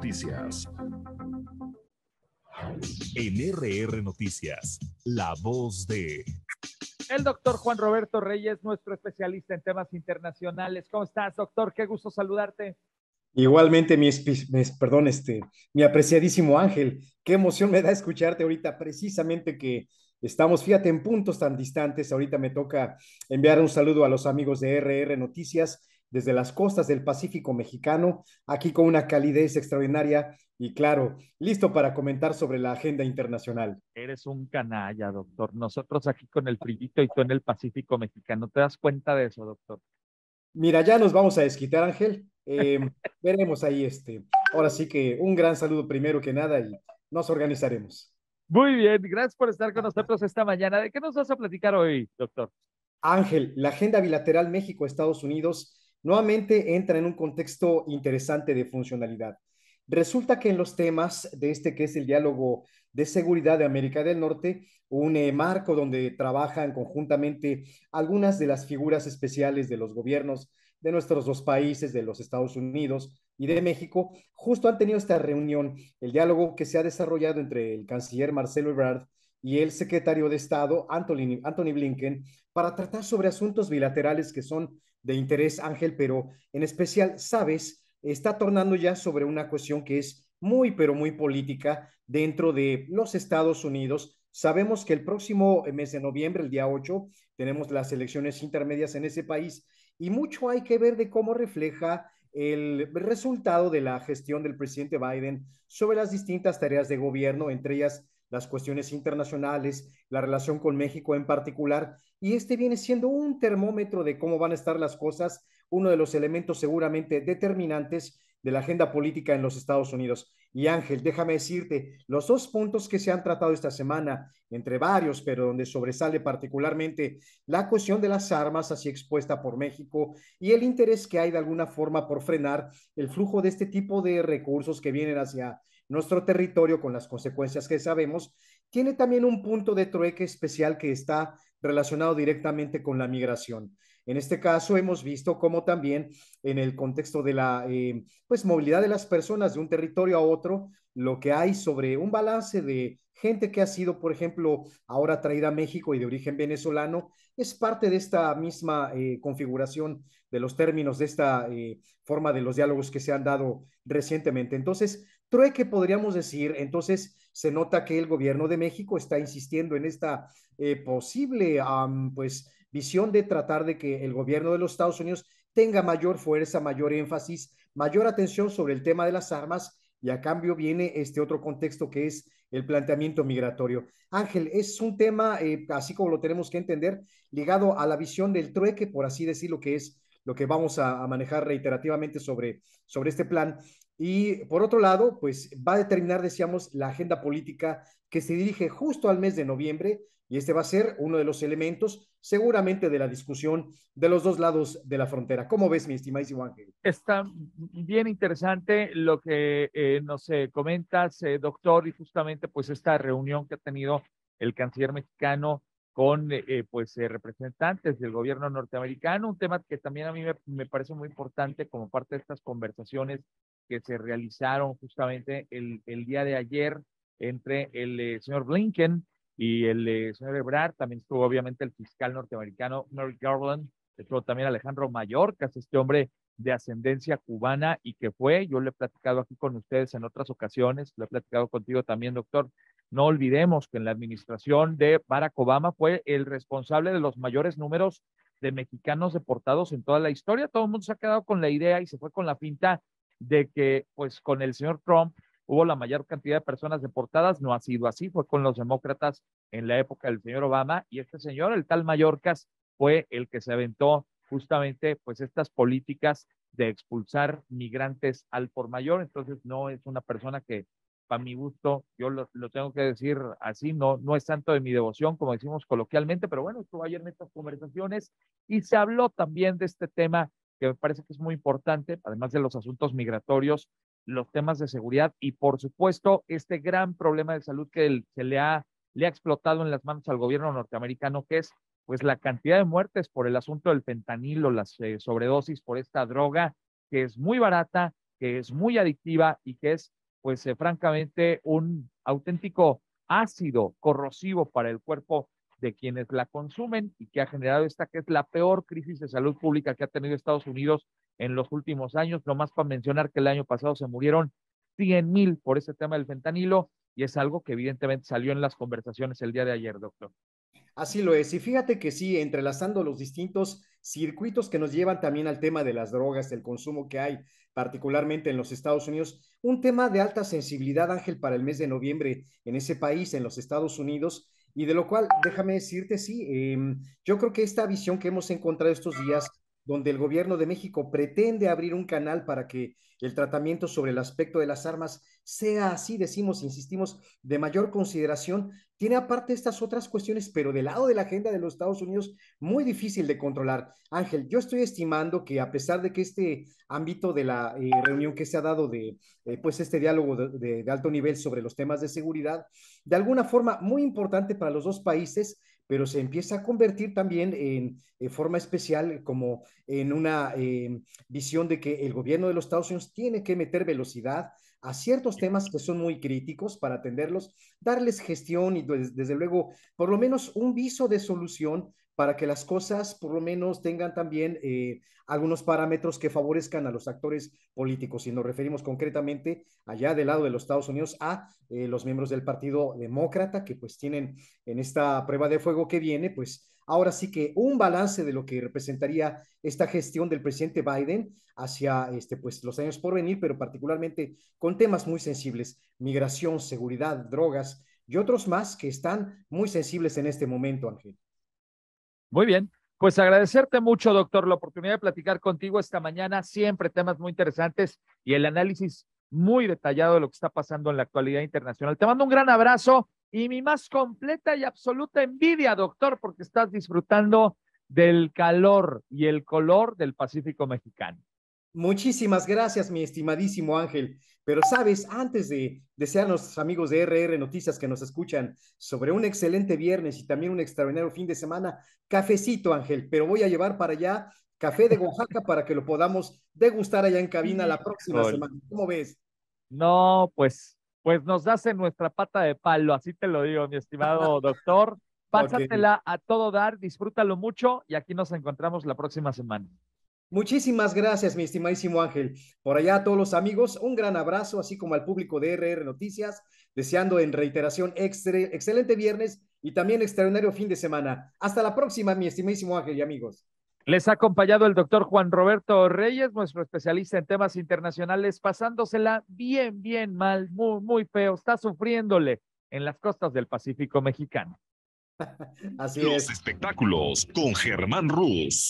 Noticias. En RR Noticias, la voz de... El doctor Juan Roberto Reyes, nuestro especialista en temas internacionales. ¿Cómo estás, doctor? Qué gusto saludarte. Igualmente, mi, perdón, este, mi apreciadísimo Ángel, qué emoción me da escucharte ahorita, precisamente que estamos, fíjate, en puntos tan distantes. Ahorita me toca enviar un saludo a los amigos de RR Noticias desde las costas del Pacífico mexicano, aquí con una calidez extraordinaria y claro, listo para comentar sobre la agenda internacional. Eres un canalla, doctor. Nosotros aquí con el frillito y tú en el Pacífico mexicano. ¿Te das cuenta de eso, doctor? Mira, ya nos vamos a desquitar, Ángel. Em, veremos ahí este. Ahora sí que un gran saludo primero que nada y nos organizaremos. Muy bien, gracias por estar con nosotros esta mañana. ¿De qué nos vas a platicar hoy, doctor? Ángel, la agenda bilateral México-Estados Unidos nuevamente entra en un contexto interesante de funcionalidad. Resulta que en los temas de este que es el diálogo de seguridad de América del Norte, un eh, marco donde trabajan conjuntamente algunas de las figuras especiales de los gobiernos de nuestros dos países, de los Estados Unidos y de México, justo han tenido esta reunión, el diálogo que se ha desarrollado entre el canciller Marcelo Ebrard y el secretario de Estado Anthony Blinken para tratar sobre asuntos bilaterales que son de interés, Ángel, pero en especial, sabes, está tornando ya sobre una cuestión que es muy, pero muy política dentro de los Estados Unidos. Sabemos que el próximo eh, mes de noviembre, el día 8, tenemos las elecciones intermedias en ese país y mucho hay que ver de cómo refleja el resultado de la gestión del presidente Biden sobre las distintas tareas de gobierno, entre ellas las cuestiones internacionales, la relación con México en particular, y este viene siendo un termómetro de cómo van a estar las cosas, uno de los elementos seguramente determinantes de la agenda política en los Estados Unidos. Y Ángel, déjame decirte, los dos puntos que se han tratado esta semana, entre varios, pero donde sobresale particularmente la cuestión de las armas así expuesta por México y el interés que hay de alguna forma por frenar el flujo de este tipo de recursos que vienen hacia nuestro territorio con las consecuencias que sabemos, tiene también un punto de trueque especial que está relacionado directamente con la migración. En este caso hemos visto cómo también en el contexto de la eh, pues, movilidad de las personas de un territorio a otro, lo que hay sobre un balance de gente que ha sido, por ejemplo, ahora traída a México y de origen venezolano, es parte de esta misma eh, configuración de los términos, de esta eh, forma de los diálogos que se han dado recientemente. Entonces, trueque, podríamos decir. Entonces, se nota que el gobierno de México está insistiendo en esta eh, posible pues, visión de tratar de que el gobierno de los Estados Unidos tenga mayor fuerza, mayor énfasis, mayor atención sobre el tema de las armas y a cambio viene este otro contexto que es el planteamiento migratorio. Ángel, es un tema, eh, así como lo tenemos que entender, ligado a la visión del trueque, por así decirlo, que es lo que vamos a, manejar reiterativamente sobre, sobre este plan. Y por otro lado, pues va a determinar, decíamos, la agenda política que se dirige justo al mes de noviembre y este va a ser uno de los elementos seguramente de la discusión de los dos lados de la frontera. ¿Cómo ves, mi estimadísimo Ángel? Está bien interesante lo que eh, nos eh, comentas, eh, doctor, y justamente pues esta reunión que ha tenido el canciller mexicano con pues representantes del gobierno norteamericano, un tema que también a mí me, me parece muy importante como parte de estas conversaciones que se realizaron justamente el, el día de ayer entre el eh, señor Blinken y el eh, señor Ebrard. También estuvo obviamente el fiscal norteamericano Merrick Garland, estuvo también Alejandro Mayor que es este hombre de ascendencia cubana y que fue, yo lo he platicado aquí con ustedes en otras ocasiones, lo he platicado contigo también, doctor. No olvidemos que en la administración de Barack Obama fue el responsable de los mayores números de mexicanos deportados en toda la historia. Todo el mundo se ha quedado con la idea y se fue con la pinta de que pues con el señor Trump hubo la mayor cantidad de personas deportadas, no ha sido así, fue con los demócratas en la época del señor Obama y este señor, el tal Mallorcas, fue el que se aventó justamente pues estas políticas de expulsar migrantes al por mayor, entonces no es una persona que para mi gusto, yo lo, tengo que decir así, no, no es tanto de mi devoción, como decimos coloquialmente, pero bueno, estuvo ayer en estas conversaciones y se habló también de este tema que me parece que es muy importante, además de los asuntos migratorios, los temas de seguridad y, por supuesto, este gran problema de salud que, se le, ha, le ha explotado en las manos al gobierno norteamericano, que es pues la cantidad de muertes por el asunto del fentanilo, las eh, sobredosis por esta droga que es muy barata, que es muy adictiva y que es pues eh, francamente un auténtico ácido corrosivo para el cuerpo de quienes la consumen y que ha generado esta que es la peor crisis de salud pública que ha tenido Estados Unidos en los últimos años, no más para mencionar que el año pasado se murieron 100.000 mil por ese tema del fentanilo y es algo que evidentemente salió en las conversaciones el día de ayer, doctor. Así lo es. Y fíjate que sí, entrelazando los distintos circuitos que nos llevan también al tema de las drogas, del consumo que hay, particularmente en los Estados Unidos, un tema de alta sensibilidad, Ángel, para el mes de noviembre en ese país, en los Estados Unidos, y de lo cual déjame decirte, sí, em, yo creo que esta visión que hemos encontrado estos días donde el gobierno de México pretende abrir un canal para que el tratamiento sobre el aspecto de las armas sea así, decimos, insistimos, de mayor consideración, tiene aparte estas otras cuestiones, pero del lado de la agenda de los Estados Unidos, muy difícil de controlar. Ángel, yo estoy estimando que a pesar de que este ámbito de la eh, reunión que se ha dado de, eh, pues, este diálogo de alto nivel sobre los temas de seguridad, de alguna forma muy importante para los dos países, pero se empieza a convertir también en, forma especial como en una em, visión de que el gobierno de los Estados Unidos tiene que meter velocidad a ciertos temas que son muy críticos para atenderlos, darles gestión y pues, desde luego por lo menos un viso de solución para que las cosas por lo menos tengan también eh, algunos parámetros que favorezcan a los actores políticos. Y nos referimos concretamente allá del lado de los Estados Unidos a eh, los miembros del Partido Demócrata que pues tienen en esta prueba de fuego que viene, pues ahora sí que un balance de lo que representaría esta gestión del presidente Biden hacia este, pues, los años por venir, pero particularmente con temas muy sensibles, migración, seguridad, drogas y otros más que están muy sensibles en este momento, Ángel. Muy bien. Pues agradecerte mucho, doctor, la oportunidad de platicar contigo esta mañana. Siempre temas muy interesantes y el análisis muy detallado de lo que está pasando en la actualidad internacional. Te mando un gran abrazo y mi más completa y absoluta envidia, doctor, porque estás disfrutando del calor y el color del Pacífico mexicano. Muchísimas gracias, mi estimadísimo Ángel. Pero sabes, antes de desear a nuestros amigos de RR Noticias que nos escuchan sobre un excelente viernes y también un extraordinario fin de semana, cafecito, Ángel, pero voy a llevar para allá café de Oaxaca para que lo podamos degustar allá en cabina la próxima semana. ¿Cómo ves? No, pues, pues nos das en nuestra pata de palo, así te lo digo, mi estimado doctor. Pásatela a todo dar, disfrútalo mucho y aquí nos encontramos la próxima semana. Muchísimas gracias, mi estimadísimo Ángel. Por allá a todos los amigos, un gran abrazo, así como al público de RR Noticias, deseando en reiteración excelente viernes y también extraordinario fin de semana. Hasta la próxima, mi estimadísimo Ángel y amigos. Les ha acompañado el doctor Juan Roberto Reyes, nuestro especialista en temas internacionales, pasándosela bien, bien mal, muy, muy feo, está sufriéndole en las costas del Pacífico mexicano. Así Los espectáculos con Germán Ruz.